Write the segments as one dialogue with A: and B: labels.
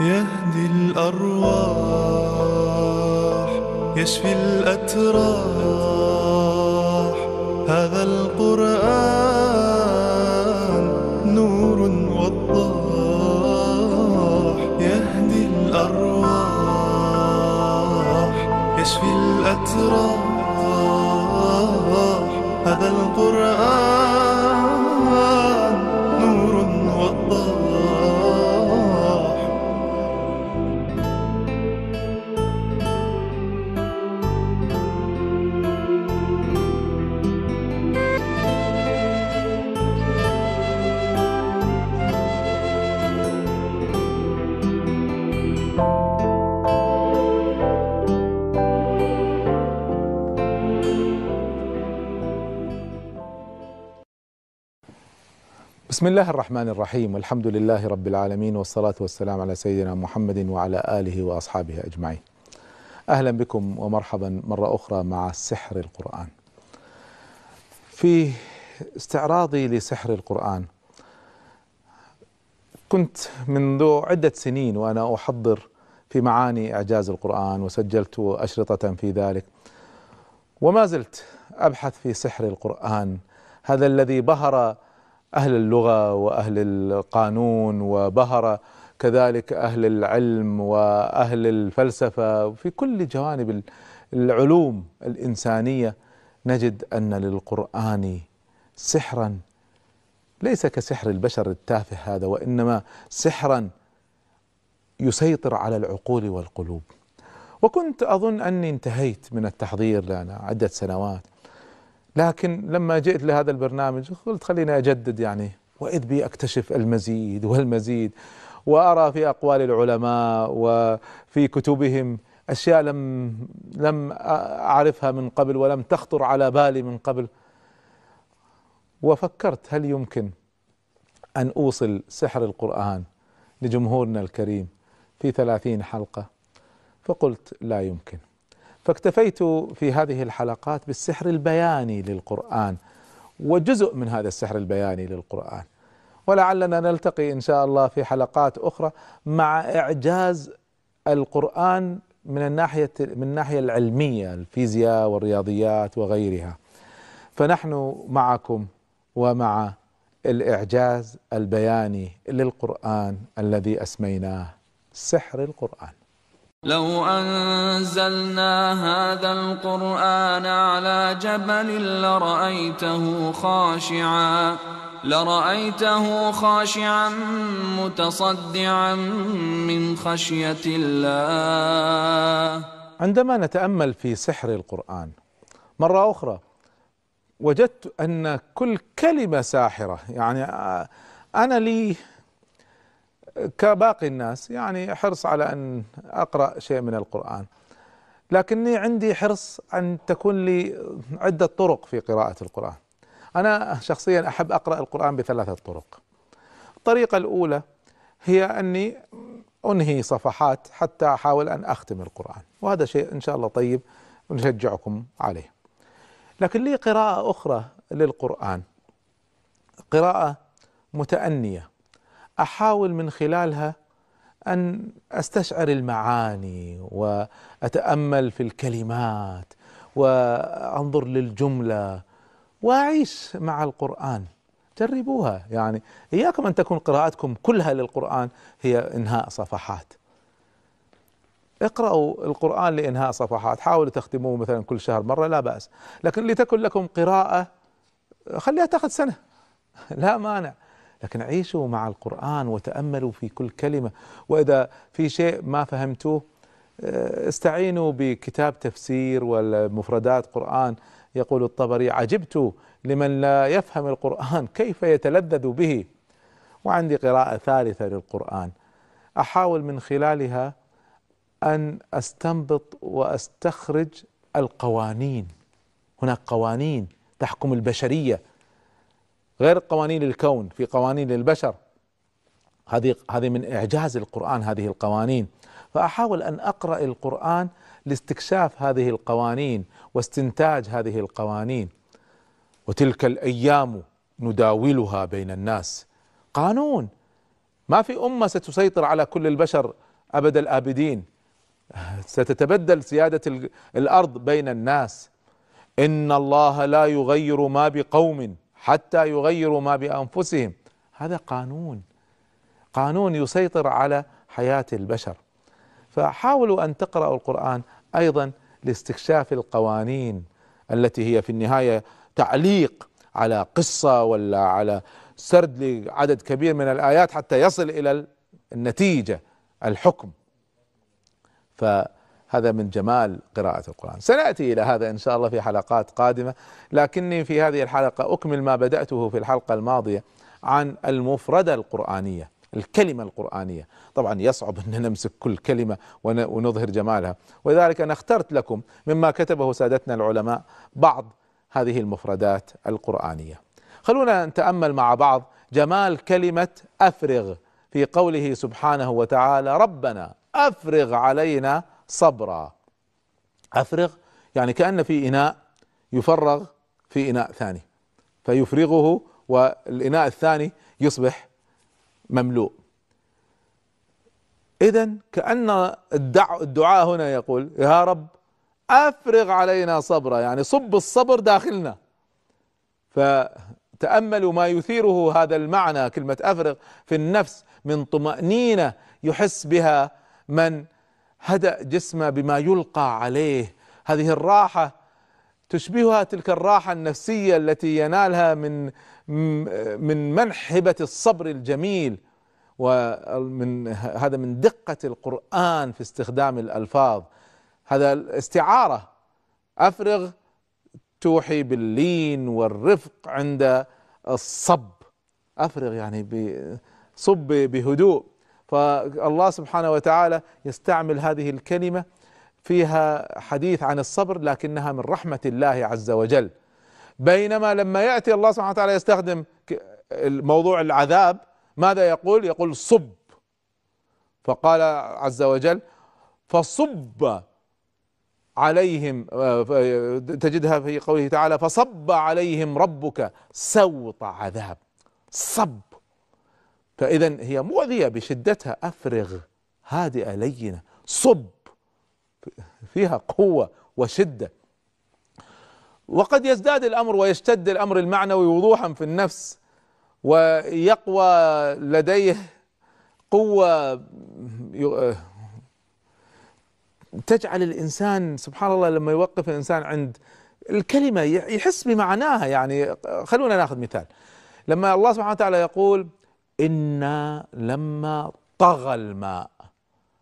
A: يهدي الأرواح يشفي الأتراح هذا القرآن نور وضاح يهدي الأرواح يشفي الأتراح هذا القرآن
B: بسم الله الرحمن الرحيم والحمد لله رب العالمين والصلاة والسلام على سيدنا محمد وعلى آله وأصحابه أجمعين أهلا بكم ومرحبا مرة أخرى مع سحر القرآن في استعراضي لسحر القرآن كنت منذ عدة سنين وأنا أحضر في معاني إعجاز القرآن وسجلت أشرطة في ذلك وما زلت أبحث في سحر القرآن هذا الذي بهر أهل اللغة وأهل القانون وبهر كذلك أهل العلم وأهل الفلسفة في كل جوانب العلوم الإنسانية نجد أن للقرآن سحرا ليس كسحر البشر التافه هذا وإنما سحرا يسيطر على العقول والقلوب وكنت أظن أني انتهيت من التحضير لنا عدة سنوات لكن لما جئت لهذا البرنامج قلت خليني أجدد يعني وإذ بي أكتشف المزيد والمزيد وأرى في أقوال العلماء وفي كتبهم أشياء لم لم أعرفها من قبل ولم تخطر على بالي من قبل وفكرت هل يمكن أن أوصل سحر القرآن لجمهورنا الكريم في ثلاثين حلقة فقلت لا يمكن فاكتفيت في هذه الحلقات بالسحر البياني للقرآن وجزء من هذا السحر البياني للقرآن ولعلنا نلتقي إن شاء الله في حلقات أخرى مع إعجاز القرآن من الناحية من الناحية العلمية الفيزياء والرياضيات وغيرها فنحن معكم ومع الإعجاز البياني للقرآن الذي أسميناه سحر القرآن
A: لو أنزلنا هذا القرآن على جبل لرأيته خاشعا لرأيته خاشعا متصدعا من خشية الله
B: عندما نتأمل في سحر القرآن مرة أخرى وجدت أن كل كلمة ساحرة يعني آه، أنا لي كباقي الناس يعني حرص على أن أقرأ شيء من القرآن لكني عندي حرص أن تكون لي عدة طرق في قراءة القرآن أنا شخصيا أحب أقرأ القرآن بثلاثة طرق الطريقة الأولى هي أني أنهي صفحات حتى أحاول أن أختم القرآن وهذا شيء إن شاء الله طيب نشجعكم عليه لكن لي قراءة أخرى للقرآن قراءة متأنية احاول من خلالها ان استشعر المعاني واتامل في الكلمات وانظر للجمله واعيش مع القران جربوها يعني اياكم ان تكون قراءتكم كلها للقران هي انهاء صفحات اقرأوا القرآن لإنهاء صفحات حاولوا تختموه مثلا كل شهر مرة لا بأس لكن لتكن لكم قراءة خليها تأخذ سنة لا مانع لكن عيشوا مع القرآن وتأملوا في كل كلمة وإذا في شيء ما فهمتوه آه، استعينوا بكتاب تفسير والمفردات قرآن يقول الطبري عجبت لمن لا يفهم القرآن كيف يتلذذ به وعندي قراءة ثالثة للقرآن أحاول من خلالها أن أستنبط وأستخرج القوانين هناك قوانين تحكم البشرية غير قوانين الكون في قوانين للبشر هذه هذه من اعجاز القران هذه القوانين فاحاول ان اقرا القران لاستكشاف هذه القوانين واستنتاج هذه القوانين وتلك الايام نداولها بين الناس قانون ما في امه ستسيطر على كل البشر ابد الابدين ستتبدل سياده الارض بين الناس ان الله لا يغير ما بقوم حتى يغيروا ما بانفسهم هذا قانون قانون يسيطر على حياه البشر فحاولوا ان تقراوا القران ايضا لاستكشاف القوانين التي هي في النهايه تعليق على قصه ولا على سرد لعدد كبير من الايات حتى يصل الى النتيجه الحكم ف هذا من جمال قراءة القرآن سنأتي إلى هذا إن شاء الله في حلقات قادمة لكني في هذه الحلقة أكمل ما بدأته في الحلقة الماضية عن المفردة القرآنية الكلمة القرآنية طبعا يصعب أن نمسك كل كلمة ونظهر جمالها ولذلك أنا اخترت لكم مما كتبه سادتنا العلماء بعض هذه المفردات القرآنية خلونا نتأمل مع بعض جمال كلمة أفرغ في قوله سبحانه وتعالى ربنا أفرغ علينا صبرا افرغ يعني كان في اناء يفرغ في اناء ثاني فيفرغه والاناء الثاني يصبح مملوء اذا كان الدعاء هنا يقول يا رب افرغ علينا صبرا يعني صب الصبر داخلنا فتاملوا ما يثيره هذا المعنى كلمه افرغ في النفس من طمانينه يحس بها من هدأ جسمه بما يلقى عليه هذه الراحة تشبهها تلك الراحة النفسية التي ينالها من من منح هبة الصبر الجميل ومن هذا من دقة القرآن في استخدام الألفاظ هذا الاستعارة أفرغ توحي باللين والرفق عند الصب أفرغ يعني صب بهدوء فالله سبحانه وتعالى يستعمل هذه الكلمة فيها حديث عن الصبر لكنها من رحمة الله عز وجل بينما لما يأتي الله سبحانه وتعالى يستخدم موضوع العذاب ماذا يقول يقول صب فقال عز وجل فصب عليهم آه، تجدها في قوله تعالى فصب عليهم ربك سوط عذاب صب فإذا هي مؤذية بشدتها أفرغ هادئة لينة صب فيها قوة وشدة وقد يزداد الأمر ويشتد الأمر المعنوي وضوحا في النفس ويقوى لديه قوة تجعل الإنسان سبحان الله لما يوقف الإنسان عند الكلمة يحس بمعناها يعني خلونا ناخذ مثال لما الله سبحانه وتعالى يقول إنا لما طغى الماء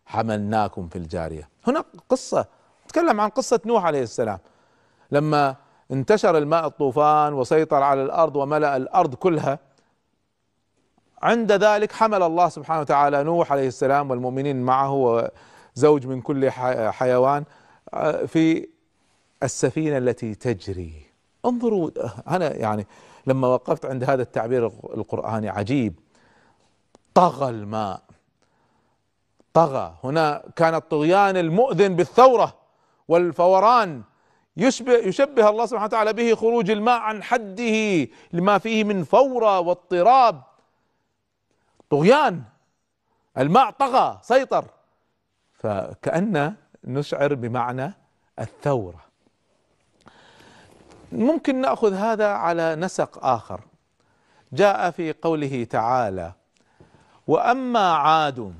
B: حملناكم في الجارية هنا قصة تكلم عن قصة نوح عليه السلام لما انتشر الماء الطوفان وسيطر على الأرض وملأ الأرض كلها عند ذلك حمل الله سبحانه وتعالى نوح عليه السلام والمؤمنين معه وزوج من كل حيوان آه، في السفينة التي تجري انظروا أنا يعني لما وقفت عند هذا التعبير القرآني عجيب طغى الماء طغى هنا كان الطغيان المؤذن بالثورة والفوران يشبه يشبه الله سبحانه وتعالى به خروج الماء عن حده لما فيه من فورة واضطراب طغيان الماء طغى سيطر فكأن نشعر بمعنى الثورة ممكن نأخذ هذا على نسق آخر جاء في قوله تعالى واما عاد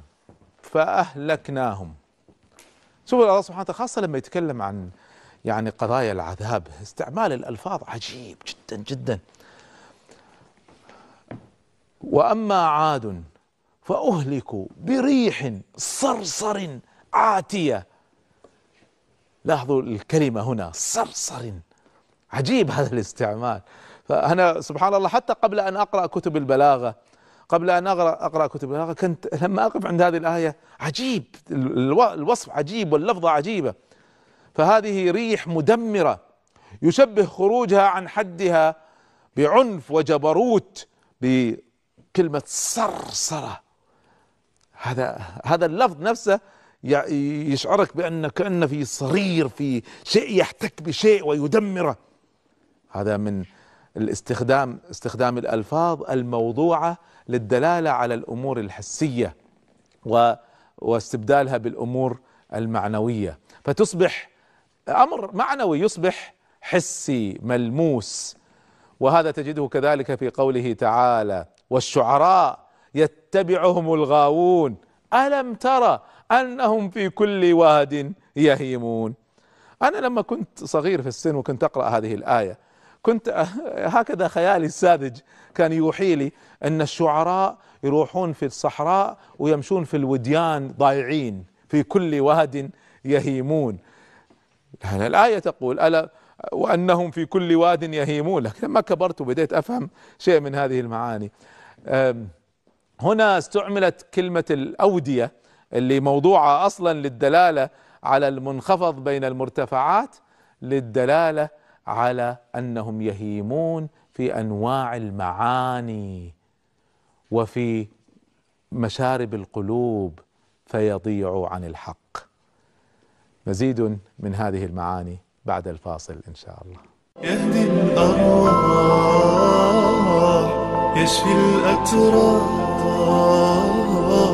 B: فاهلكناهم شوف الله سبحانه وتعالى خاصه لما يتكلم عن يعني قضايا العذاب استعمال الالفاظ عجيب جدا جدا واما عاد فاهلكوا بريح صرصر عاتيه لاحظوا الكلمه هنا صرصر عجيب هذا الاستعمال فانا سبحان الله حتى قبل ان اقرا كتب البلاغه قبل أن أقرأ, أقرأ كتب كنت لما أقف عند هذه الآية عجيب الوصف عجيب واللفظة عجيبة فهذه ريح مدمرة يشبه خروجها عن حدها بعنف وجبروت بكلمة صرصرة هذا هذا اللفظ نفسه يشعرك بأن كأن في صرير في شيء يحتك بشيء ويدمره هذا من الاستخدام استخدام الألفاظ الموضوعة للدلالة على الأمور الحسية و واستبدالها بالأمور المعنوية فتصبح أمر معنوي يصبح حسي ملموس وهذا تجده كذلك في قوله تعالى والشعراء يتبعهم الغاوون ألم ترى أنهم في كل واد يهيمون أنا لما كنت صغير في السن وكنت أقرأ هذه الآية كنت أه، هكذا خيالي الساذج كان يوحي لي ان الشعراء يروحون في الصحراء ويمشون في الوديان ضايعين في كل واد يهيمون الآية تقول ألا وأنهم في كل واد يهيمون لكن لما كبرت وبدأت أفهم شيء من هذه المعاني هنا استعملت كلمة الأودية اللي موضوعة أصلا للدلالة على المنخفض بين المرتفعات للدلالة على انهم يهيمون في انواع المعاني وفي مشارب القلوب فيضيعوا عن الحق مزيد من هذه المعاني بعد الفاصل ان شاء الله يهدي الارواح
A: يشفي الاتراح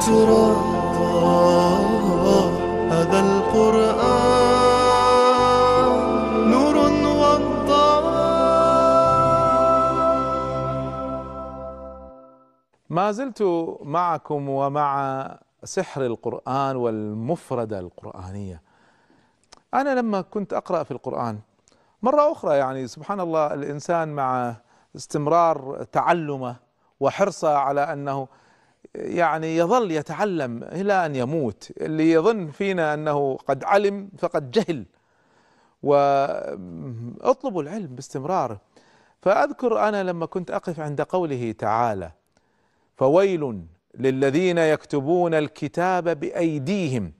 A: ترى هذا القرآن نور وضاء
B: ما زلت معكم ومع سحر القرآن والمفردة القرآنية أنا لما كنت أقرأ في القرآن مرة أخرى يعني سبحان الله الإنسان مع استمرار تعلمه وحرصه على أنه يعني يظل يتعلم إلى أن يموت اللي يظن فينا أنه قد علم فقد جهل واطلبوا العلم باستمرار فأذكر أنا لما كنت أقف عند قوله تعالى فويل للذين يكتبون الكتاب بأيديهم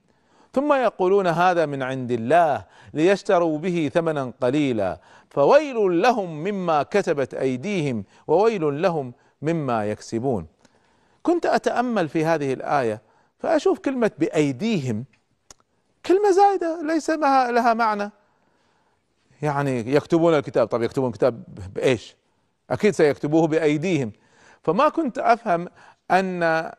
B: ثم يقولون هذا من عند الله ليشتروا به ثمنا قليلا فويل لهم مما كتبت أيديهم وويل لهم مما يكسبون كنت اتامل في هذه الايه فاشوف كلمه بايديهم كلمه زايده ليس لها معنى يعني يكتبون الكتاب طب يكتبون الكتاب بايش؟ اكيد سيكتبوه بايديهم فما كنت افهم ان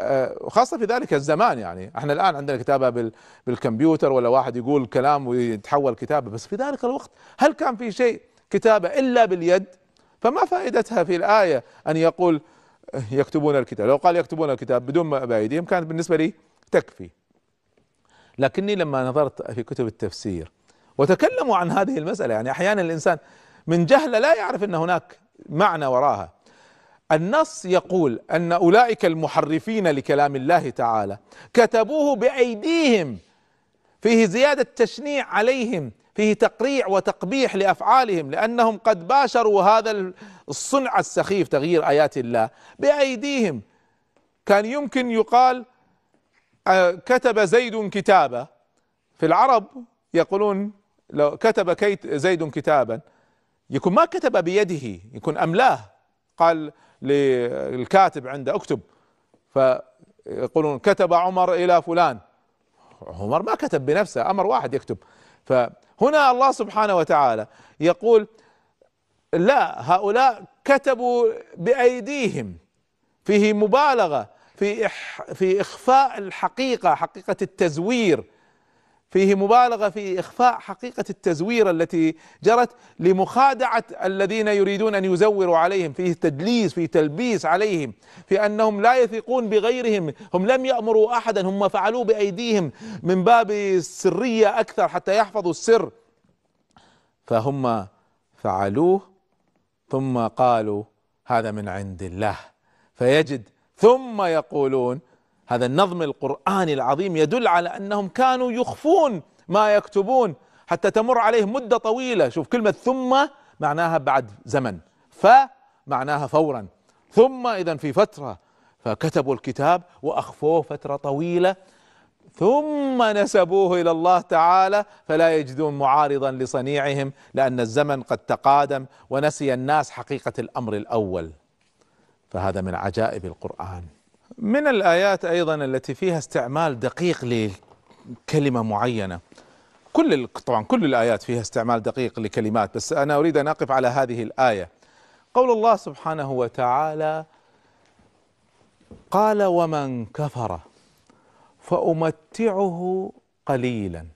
B: آه، خاصة في ذلك الزمان يعني احنا الآن عندنا كتابة بالكمبيوتر ولا واحد يقول كلام ويتحول كتابة بس في ذلك الوقت هل كان في شيء كتابة إلا باليد فما فائدتها في الآية أن يقول يكتبون الكتاب لو قال يكتبون الكتاب بدون ما بأيديهم كانت بالنسبة لي تكفي لكني لما نظرت في كتب التفسير وتكلموا عن هذه المسألة يعني أحيانا الإنسان من جهله لا يعرف أن هناك معنى وراها النص يقول أن أولئك المحرفين لكلام الله تعالى كتبوه بأيديهم فيه زيادة تشنيع عليهم فيه تقريع وتقبيح لافعالهم لانهم قد باشروا هذا الصنع السخيف تغيير ايات الله بايديهم كان يمكن يقال آه، كتب زيد كتابه في العرب يقولون لو كتب كيت زيد كتابا يكون ما كتب بيده يكون املاه قال للكاتب عنده اكتب فيقولون كتب عمر الى فلان عمر ما كتب بنفسه امر واحد يكتب ف هنا الله سبحانه وتعالى يقول لا هؤلاء كتبوا بايديهم فيه مبالغه في في اخفاء الحقيقه حقيقه التزوير فيه مبالغه في اخفاء حقيقه التزوير التي جرت لمخادعه الذين يريدون ان يزوروا عليهم، فيه تدليس، فيه تلبيس عليهم، في انهم لا يثقون بغيرهم، هم لم يامروا احدا، هم فعلوه بايديهم من باب السريه اكثر حتى يحفظوا السر. فهم فعلوه ثم قالوا هذا من عند الله فيجد ثم يقولون هذا النظم القرآني العظيم يدل على أنهم كانوا يخفون ما يكتبون حتى تمر عليه مدة طويلة شوف كلمة ثم معناها بعد زمن ف معناها فورا ثم إذا في فترة فكتبوا الكتاب وأخفوه فترة طويلة ثم نسبوه الى الله تعالى فلا يجدون معارضا لصنيعهم لان الزمن قد تقادم ونسي الناس حقيقه الامر الاول فهذا من عجائب القران من الآيات أيضا التي فيها استعمال دقيق لكلمة معينة كل طبعا كل الآيات فيها استعمال دقيق لكلمات بس أنا أريد أن أقف على هذه الآية قول الله سبحانه وتعالى قال ومن كفر فأمتعه قليلا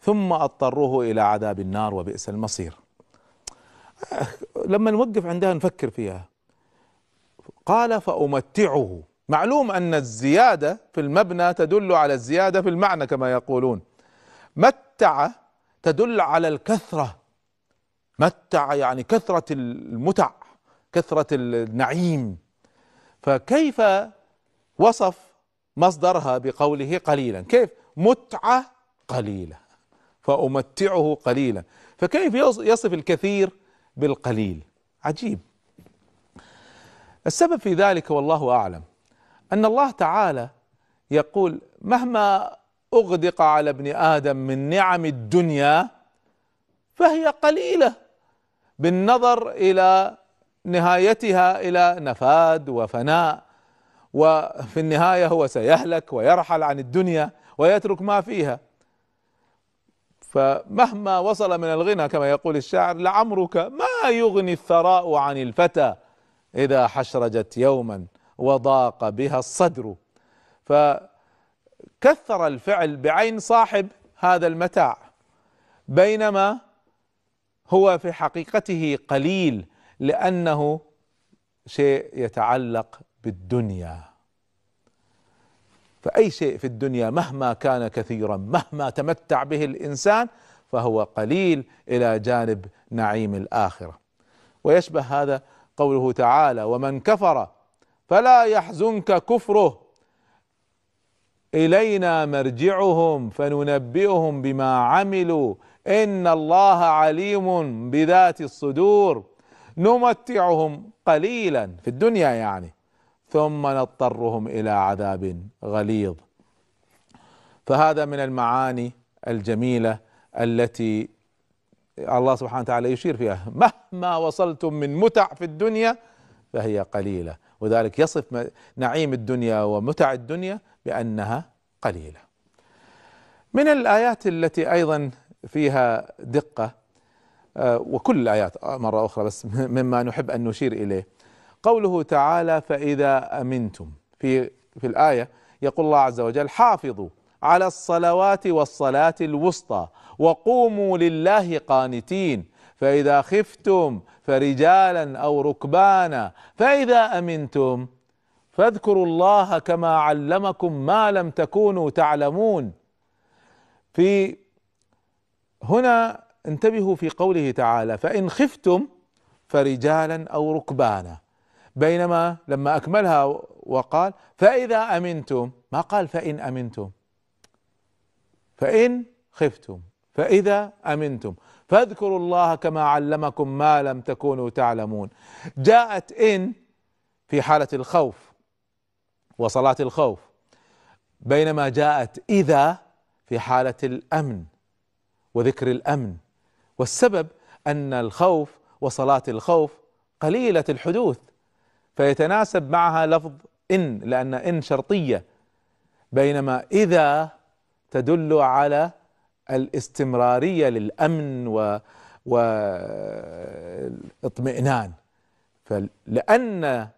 B: ثم أضطره إلى عذاب النار وبئس المصير لما نوقف عندها نفكر فيها قال فأمتعه معلوم أن الزيادة في المبنى تدل على الزيادة في المعنى كما يقولون متع تدل على الكثرة متع يعني كثرة المتع كثرة النعيم فكيف وصف مصدرها بقوله قليلا كيف متعة قليلة فأمتعه قليلا فكيف يصف الكثير بالقليل عجيب السبب في ذلك والله أعلم أن الله تعالى يقول مهما أغدق على ابن آدم من نعم الدنيا فهي قليلة بالنظر إلى نهايتها إلى نفاد وفناء وفي النهاية هو سيهلك ويرحل عن الدنيا ويترك ما فيها فمهما وصل من الغنى كما يقول الشاعر لعمرك ما يغني الثراء عن الفتى إذا حشرجت يوما وضاق بها الصدر فكثر الفعل بعين صاحب هذا المتاع بينما هو في حقيقته قليل لانه شيء يتعلق بالدنيا فاي شيء في الدنيا مهما كان كثيرا مهما تمتع به الانسان فهو قليل الى جانب نعيم الاخره ويشبه هذا قوله تعالى ومن كفر فلا يحزنك كفره الينا مرجعهم فننبئهم بما عملوا ان الله عليم بذات الصدور نمتعهم قليلا في الدنيا يعني ثم نضطرهم الى عذاب غليظ فهذا من المعاني الجميله التي الله سبحانه وتعالى يشير فيها مهما وصلتم من متع في الدنيا فهي قليله وذلك يصف نعيم الدنيا ومتع الدنيا بأنها قليلة من الآيات التي أيضا فيها دقة آه، وكل الآيات مرة أخرى بس مما نحب أن نشير إليه قوله تعالى فإذا أمنتم في في الآية يقول الله عز وجل حافظوا على الصلوات والصلاة الوسطى وقوموا لله قانتين فإذا خفتم فرجالا او ركبانا فاذا امنتم فاذكروا الله كما علمكم ما لم تكونوا تعلمون في هنا انتبهوا في قوله تعالى فان خفتم فرجالا او ركبانا بينما لما اكملها وقال فاذا امنتم ما قال فان امنتم فان خفتم فاذا امنتم فاذكروا الله كما علمكم ما لم تكونوا تعلمون جاءت إن في حالة الخوف وصلاة الخوف بينما جاءت إذا في حالة الأمن وذكر الأمن والسبب أن الخوف وصلاة الخوف قليلة الحدوث فيتناسب معها لفظ إن لأن إن شرطية بينما إذا تدل على الاستمرارية للأمن و والاطمئنان فلأن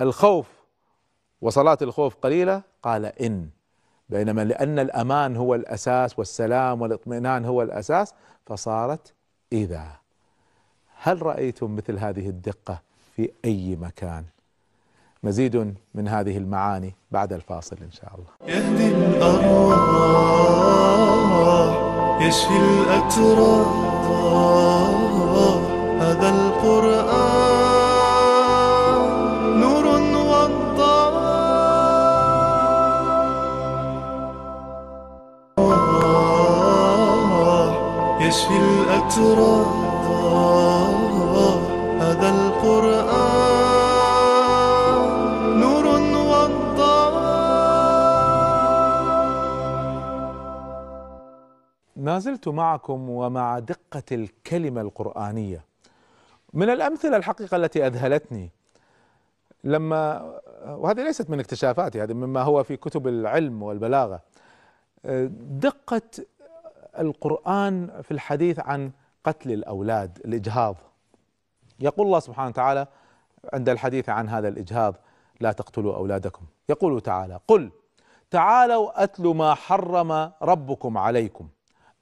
B: الخوف وصلاة الخوف قليلة قال إن بينما لأن الأمان هو الأساس والسلام والاطمئنان هو الأساس فصارت إذا هل رأيتم مثل هذه الدقة في أي مكان مزيد من هذه المعاني بعد الفاصل إن شاء الله يهدي
A: الأرواح يشفي الأتراب هذا القرآن نور وضاح يشفي الأتراب هذا القرآن
B: ما زلت معكم ومع دقة الكلمة القرآنية من الأمثلة الحقيقة التي أذهلتني لما وهذه ليست من اكتشافاتي هذه مما هو في كتب العلم والبلاغة دقة القرآن في الحديث عن قتل الأولاد الإجهاض يقول الله سبحانه وتعالى عند الحديث عن هذا الإجهاض لا تقتلوا أولادكم يقول تعالى قل تعالوا أتلوا ما حرم ربكم عليكم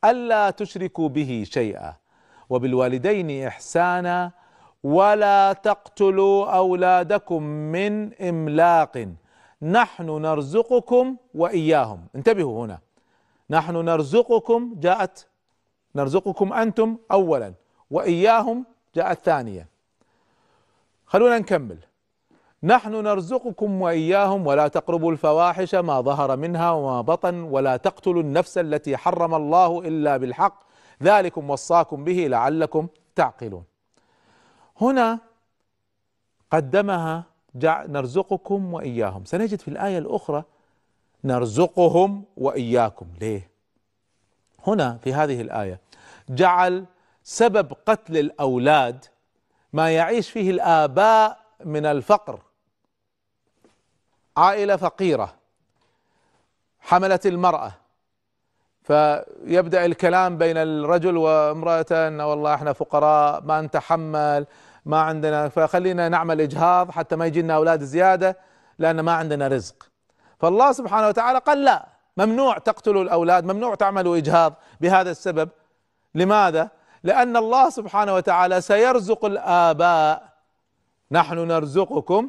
B: ألا تشركوا به شيئا وبالوالدين إحسانا ولا تقتلوا أولادكم من إملاق نحن نرزقكم وإياهم انتبهوا هنا نحن نرزقكم جاءت نرزقكم أنتم أولا وإياهم جاءت ثانيا خلونا نكمل نحن نرزقكم واياهم ولا تقربوا الفواحش ما ظهر منها وما بطن ولا تقتلوا النفس التي حرم الله الا بالحق ذلكم وصاكم به لعلكم تعقلون. هنا قدمها نرزقكم واياهم، سنجد في الايه الاخرى نرزقهم واياكم، ليه؟ هنا في هذه الايه جعل سبب قتل الاولاد ما يعيش فيه الاباء من الفقر عائلة فقيرة حملت المرأة فيبدأ الكلام بين الرجل وامرأته أن والله احنا فقراء ما نتحمل ما عندنا فخلينا نعمل إجهاض حتى ما يجينا أولاد زيادة لأن ما عندنا رزق فالله سبحانه وتعالى قال لا ممنوع تقتلوا الأولاد ممنوع تعملوا إجهاض بهذا السبب لماذا؟ لأن الله سبحانه وتعالى سيرزق الآباء نحن نرزقكم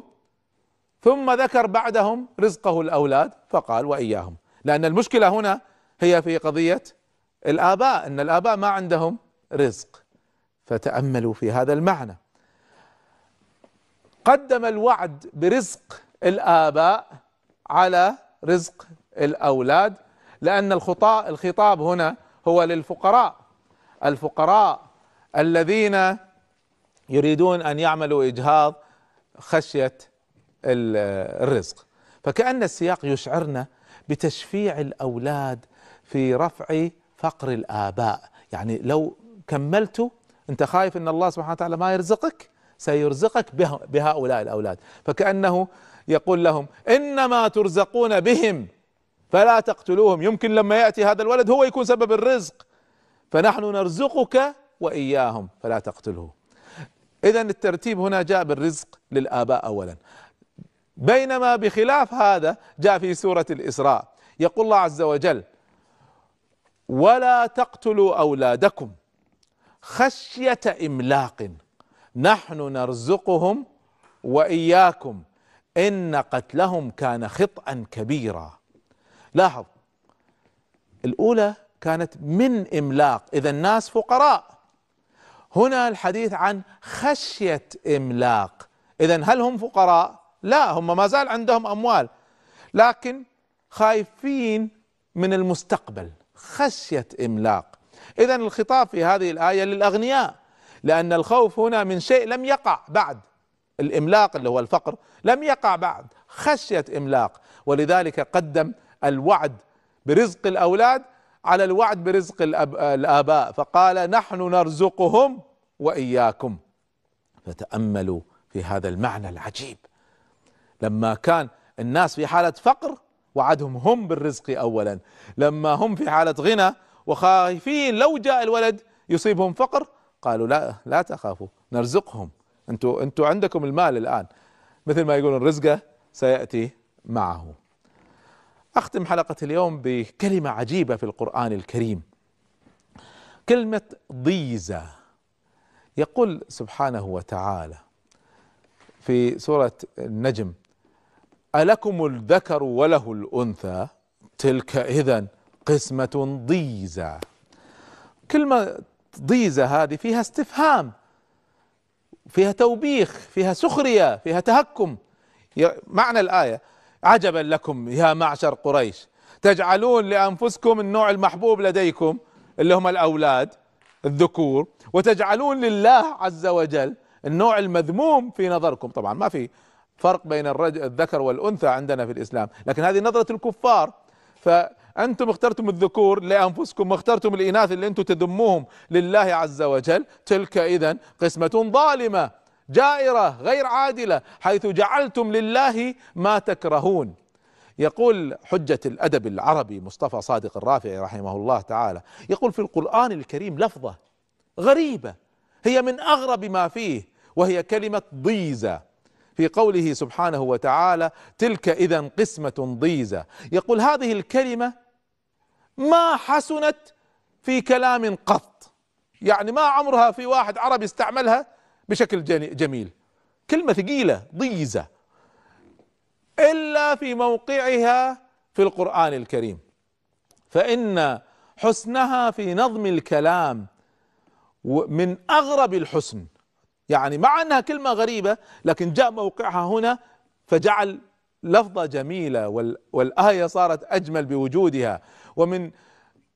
B: ثم ذكر بعدهم رزقه الاولاد فقال واياهم لان المشكله هنا هي في قضيه الاباء ان الاباء ما عندهم رزق فتاملوا في هذا المعنى قدم الوعد برزق الاباء على رزق الاولاد لان الخطاب هنا هو للفقراء الفقراء الذين يريدون ان يعملوا اجهاض خشيه الرزق فكأن السياق يشعرنا بتشفيع الأولاد في رفع فقر الآباء يعني لو كملت أنت خايف أن الله سبحانه وتعالى ما يرزقك سيرزقك بهؤلاء الأولاد فكأنه يقول لهم إنما ترزقون بهم فلا تقتلوهم يمكن لما يأتي هذا الولد هو يكون سبب الرزق فنحن نرزقك وإياهم فلا تقتله إذا الترتيب هنا جاء بالرزق للآباء أولا بينما بخلاف هذا جاء في سورة الإسراء يقول الله عز وجل ولا تقتلوا أولادكم خشية إملاق نحن نرزقهم وإياكم إن قتلهم كان خطأ كبيرا لاحظ الأولى كانت من إملاق إذا الناس فقراء هنا الحديث عن خشية إملاق إذا هل هم فقراء لا هم ما زال عندهم اموال لكن خايفين من المستقبل خشيه املاق اذا الخطاب في هذه الايه للاغنياء لان الخوف هنا من شيء لم يقع بعد الاملاق اللي هو الفقر لم يقع بعد خشيه املاق ولذلك قدم الوعد برزق الاولاد على الوعد برزق الاباء فقال نحن نرزقهم واياكم فتاملوا في هذا المعنى العجيب لما كان الناس في حالة فقر وعدهم هم بالرزق أولا لما هم في حالة غنى وخايفين لو جاء الولد يصيبهم فقر قالوا لا لا تخافوا نرزقهم انتوا انتوا عندكم المال الان مثل ما يقولون رزقه سياتي معه. اختم حلقه اليوم بكلمه عجيبه في القران الكريم. كلمه ضيزه يقول سبحانه وتعالى في سوره النجم ألكم الذكر وله الأنثى تلك إذا قسمة ضيزة كلمة ضيزة هذه فيها استفهام فيها توبيخ فيها سخرية فيها تهكم معنى الآية عجبا لكم يا معشر قريش تجعلون لأنفسكم النوع المحبوب لديكم اللي هم الأولاد الذكور وتجعلون لله عز وجل النوع المذموم في نظركم طبعا ما في فرق بين الرجل الذكر والانثى عندنا في الاسلام لكن هذه نظره الكفار فانتم اخترتم الذكور لانفسكم واخترتم الاناث اللي انتم تذموهم لله عز وجل تلك اذا قسمه ظالمه جائره غير عادله حيث جعلتم لله ما تكرهون يقول حجة الأدب العربي مصطفى صادق الرافعي رحمه الله تعالى يقول في القرآن الكريم لفظة غريبة هي من أغرب ما فيه وهي كلمة ضيزة في قوله سبحانه وتعالى تلك إذا قسمة ضيزة يقول هذه الكلمة ما حسنت في كلام قط يعني ما عمرها في واحد عربي استعملها بشكل جميل كلمة ثقيلة ضيزة إلا في موقعها في القرآن الكريم فإن حسنها في نظم الكلام من أغرب الحسن يعني مع أنها كلمة غريبة لكن جاء موقعها هنا فجعل لفظة جميلة والآية صارت أجمل بوجودها ومن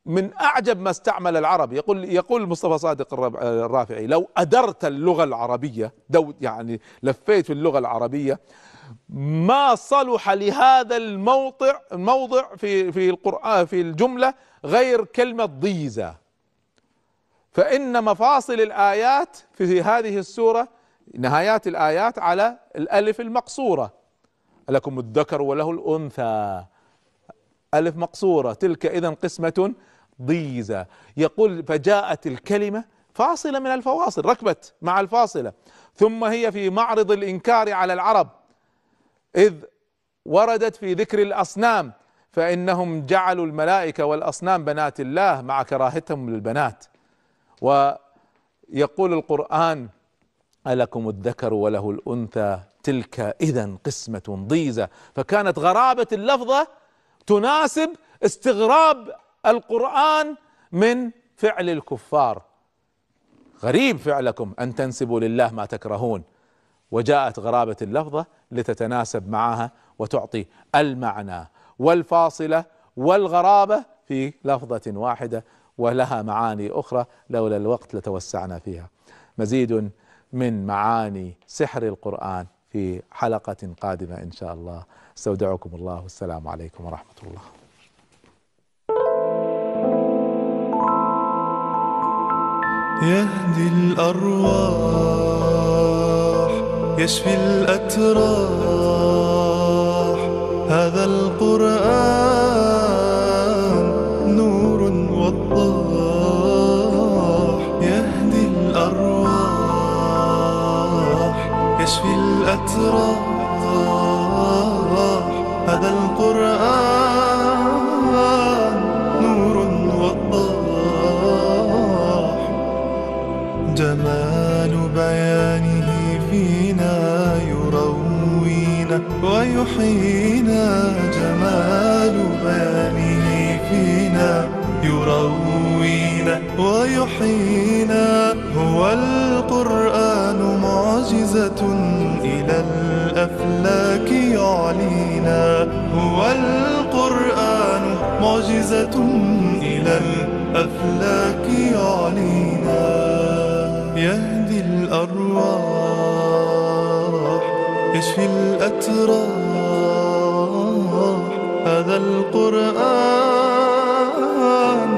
B: من أعجب ما استعمل العرب يقول يقول مصطفى صادق الرافعي لو أدرت اللغة العربية دو يعني لفيت في اللغة العربية ما صلح لهذا الموضع الموضع في في القرآن في الجملة غير كلمة ضيزة فإن مفاصل الآيات في هذه السورة نهايات الآيات على الألف المقصورة لكم الذكر وله الأنثى ألف مقصورة تلك إذا قسمة ضيزة يقول فجاءت الكلمة فاصلة من الفواصل ركبت مع الفاصلة ثم هي في معرض الإنكار على العرب إذ وردت في ذكر الأصنام فإنهم جعلوا الملائكة والأصنام بنات الله مع كراهتهم للبنات ويقول القرآن ألكم الذكر وله الأنثى تلك إذا قسمة ضيزة فكانت غرابة اللفظة تناسب استغراب القرآن من فعل الكفار غريب فعلكم أن تنسبوا لله ما تكرهون وجاءت غرابة اللفظة لتتناسب معها وتعطي المعنى والفاصلة والغرابة في لفظة واحدة ولها معاني أخرى لولا الوقت لتوسعنا فيها مزيد من معاني سحر القرآن في حلقة قادمة إن شاء الله استودعكم الله والسلام عليكم ورحمة الله يهدي الأرواح
A: يشفي الأتراح هذا القرآن هذا القرآن نور وضاح جمال بيانه فينا يروينا ويحيينا جمال بيانه فينا يروينا ويحيينا هو القرآن معجزة الأفلاك يعلينا هو القرآن معجزة إلى الأفلاك يعلينا يهدي الأرواح يشفي الأتراح هذا القرآن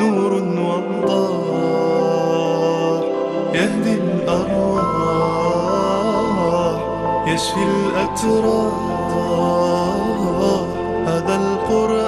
A: نور وضاح يهدي الأرواح يشفي الأتراب هذا القرآن